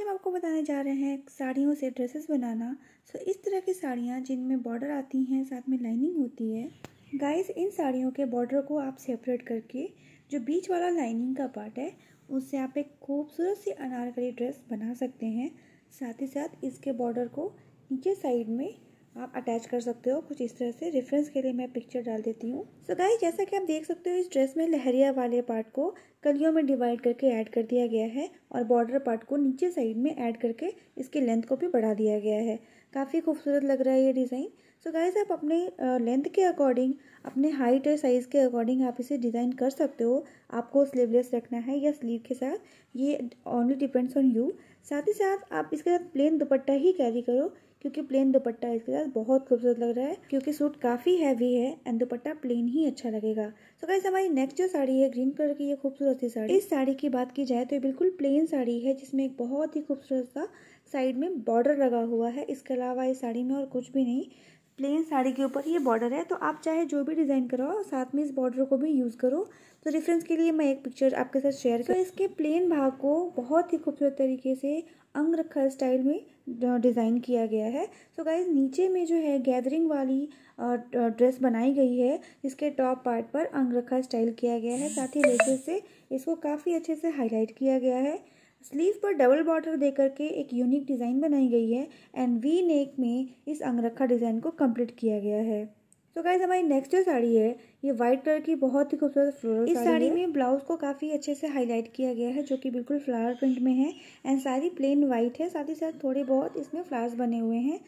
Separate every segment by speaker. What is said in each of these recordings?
Speaker 1: आज हम आपको बताने जा रहे हैं साड़ियों से ड्रेसेस बनाना सो इस तरह की साड़ियाँ जिनमें बॉर्डर आती हैं साथ में लाइनिंग होती है गाइस इन साड़ियों के बॉर्डर को आप सेपरेट करके जो बीच वाला लाइनिंग का पार्ट है उससे आप एक खूबसूरत सी अनारकली ड्रेस बना सकते हैं साथ ही साथ इसके बॉर्डर को नीचे साइड में आप अटैच कर सकते हो कुछ इस तरह से रेफरेंस के लिए मैं पिक्चर डाल देती हूँ सो गाय गाइस जैसा कि आप देख सकते हो इस ड्रेस में लहरिया वाले पार्ट को कलियों में डिवाइड करके ऐड कर दिया गया है और बॉर्डर पार्ट को नीचे साइड में ऐड करके इसकी लेंथ को भी बढ़ा दिया गया है काफ़ी खूबसूरत लग रहा है ये डिज़ाइन सो गाइज आप अपने लेंथ के अकॉर्डिंग अपने हाइट और साइज़ के अकॉर्डिंग आप इसे डिज़ाइन कर सकते हो आपको स्लीवलेस रखना है या स्लीव के साथ ये ओनली डिपेंड्स ऑन यू साथ ही साथ आप इसके साथ प्लेन दुपट्टा ही कैरी करो क्योंकि प्लेन दुपट्टा इसके साथ बहुत खूबसूरत लग रहा है क्योंकि सूट काफ़ी हैवी है एंड दुपट्टा प्लेन ही अच्छा लगेगा तो कैसे हमारी नेक्स्ट जो साड़ी है ग्रीन कलर की ये खूबसूरत सी साड़ी इस साड़ी की बात की जाए तो ये बिल्कुल प्लेन साड़ी है जिसमें एक बहुत ही खूबसूरत सा साइड में बॉर्डर लगा हुआ है इसके अलावा इस साड़ी में और कुछ भी नहीं प्लेन साड़ी के ऊपर ये बॉर्डर है तो आप चाहे जो भी डिज़ाइन कराओ साथ में इस बॉर्डर को भी यूज़ करो तो रेफरेंस के लिए मैं एक पिक्चर आपके साथ शेयर करूँ तो इसके प्लेन भाग को बहुत ही खूबसूरत तरीके से अंग रखा स्टाइल में डिज़ाइन किया गया है सो so गाइज नीचे में जो है गैदरिंग वाली ड्रेस बनाई गई है इसके टॉप पार्ट पर अंगरखा स्टाइल किया गया है साथ ही लेसे से इसको काफ़ी अच्छे से हाईलाइट किया गया है स्लीव पर डबल बॉर्डर दे करके एक यूनिक डिज़ाइन बनाई गई है एंड वी नेक में इस अंगरखा डिज़ाइन को कंप्लीट किया गया है तो गाइज हमारी नेक्स्ट जो साड़ी है ये वाइट कलर की बहुत ही खूबसूरत फ्लोरल इस साड़ी में ब्लाउज को काफ़ी अच्छे से हाईलाइट किया गया है जो कि बिल्कुल फ्लावर प्रिंट में है एंड साड़ी प्लेन व्हाइट है साथ ही साथ थोड़े बहुत इसमें फ्लावर्स बने हुए हैं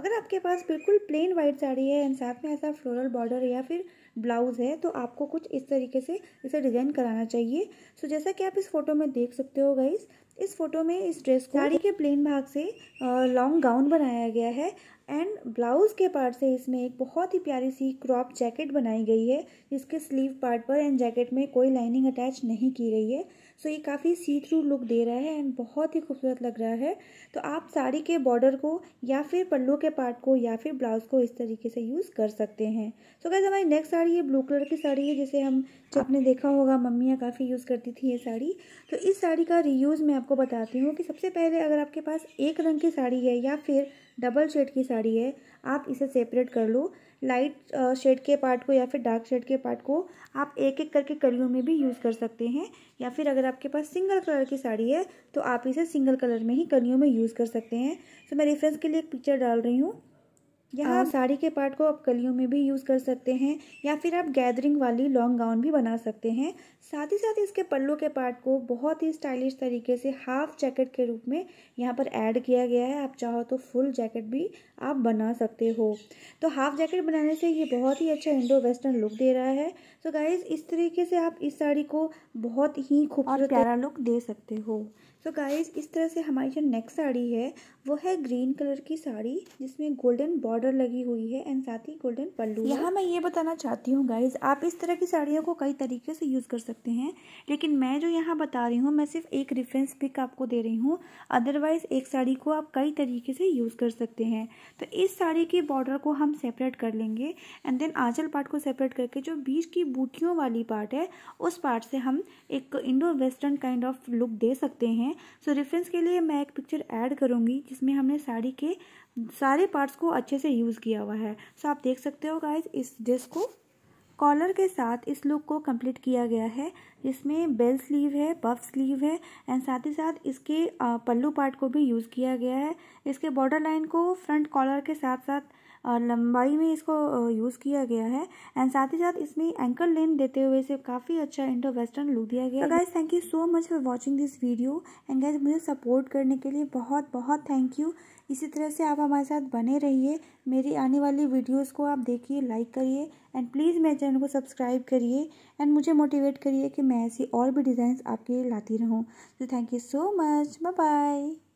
Speaker 1: अगर आपके पास बिल्कुल प्लेन व्हाइट साड़ी है एंड साथ में ऐसा फ्लोरल बॉर्डर या फिर ब्लाउज़ है तो आपको कुछ इस तरीके से इसे डिज़ाइन कराना चाहिए सो जैसा कि आप इस फोटो में देख सकते हो गाइज इस फोटो में इस ड्रेस को साड़ी के प्लेन भाग से लॉन्ग गाउन बनाया गया है एंड ब्लाउज के पार्ट से इसमें एक बहुत ही प्यारी सी क्रॉप जैकेट बनाई गई है जिसके स्लीव पार्ट पर एंड जैकेट में कोई लाइनिंग अटैच नहीं की गई है सो so, ये काफ़ी सी थ्रू लुक दे रहा है एंड बहुत ही खूबसूरत लग रहा है तो आप साड़ी के बॉर्डर को या फिर पल्लू के पार्ट को या फिर ब्लाउज को इस तरीके से यूज़ कर सकते हैं सो so, हमारी नेक्स्ट साड़ी ये ब्लू कलर की साड़ी है जिसे हम आपने देखा होगा मम्मियाँ काफ़ी यूज़ करती थी ये साड़ी तो इस साड़ी का रीयूज़ मैं आपको आपको बताती हूँ कि सबसे पहले अगर आपके पास एक रंग की साड़ी है या फिर डबल शेड की साड़ी है आप इसे सेपरेट कर लो लाइट शेड के पार्ट को या फिर डार्क शेड के पार्ट को आप एक एक करके कलियों में भी यूज़ कर सकते हैं या फिर अगर आपके पास सिंगल कलर की साड़ी है तो आप इसे सिंगल कलर में ही कलियों में यूज़ कर सकते हैं तो मैं रेफरेंस के लिए एक पिक्चर डाल रही हूँ यहाँ आप साड़ी के पार्ट को आप कलियों में भी यूज़ कर सकते हैं या फिर आप गैदरिंग वाली लॉन्ग गाउन भी बना सकते हैं साथ ही साथ इसके पल्लू के पार्ट को बहुत ही स्टाइलिश तरीके से हाफ जैकेट के रूप में यहाँ पर ऐड किया गया है आप चाहो तो फुल जैकेट भी आप बना सकते हो तो हाफ जैकेट बनाने से ये बहुत ही अच्छा इंडो वेस्टर्न लुक दे रहा है तो गाइज इस तरीके से आप इस साड़ी को बहुत ही खूबसूरत प्यारा लुक दे सकते हो सो so गाइज इस तरह से हमारी जो नेक्स्ट साड़ी है वो है ग्रीन कलर की साड़ी जिसमें गोल्डन बॉर्डर बॉर्डर लगी हुई है एंड साथ ही गोल्डन पल्लू यहाँ मैं ये बताना चाहती हूँ गाइज आप इस तरह की साड़ियों को कई तरीके से यूज़ कर सकते हैं लेकिन मैं जो यहाँ बता रही हूँ मैं सिर्फ एक रेफरेंस पिक आपको दे रही हूँ अदरवाइज़ एक साड़ी को आप कई तरीके से यूज़ कर सकते हैं तो इस साड़ी के बॉर्डर को हम सेपरेट कर लेंगे एंड देन आंचल पार्ट को सेपरेट करके जो बीच की बूटियों वाली पार्ट है उस पार्ट से हम एक Indo western kind of look दे सकते हैं सो so, रेफरेंस के लिए मैं एक पिक्चर ऐड करूँगी जिसमें हमने साड़ी के सारे पार्ट्स को अच्छे से यूज़ किया हुआ है सो आप देख सकते हो गाइज इस ड्रेस को कॉलर के साथ इस लुक को कंप्लीट किया गया है जिसमें बेल स्लीव है पफ स्लीव है एंड साथ ही साथ इसके पल्लू पार्ट को भी यूज़ किया गया है इसके बॉर्डर लाइन को फ्रंट कॉलर के साथ साथ और लंबाई में इसको यूज़ किया गया है एंड साथ ही साथ इसमें एंकल लेंथ देते हुए इसे काफ़ी अच्छा इंडो वेस्टर्न लुक दिया गया guys thank you so much for watching this video and guys मुझे सपोर्ट करने के लिए बहुत बहुत थैंक यू इसी तरह से आप हमारे साथ बने रहिए मेरी आने वाली वीडियोज़ को आप देखिए लाइक करिए एंड प्लीज़ मेरे चैनल को सब्सक्राइब करिए एंड मुझे मोटिवेट करिए कि मैं ऐसी और भी डिज़ाइंस आपके लिए लाती रहूँ तो thank you so much bye bye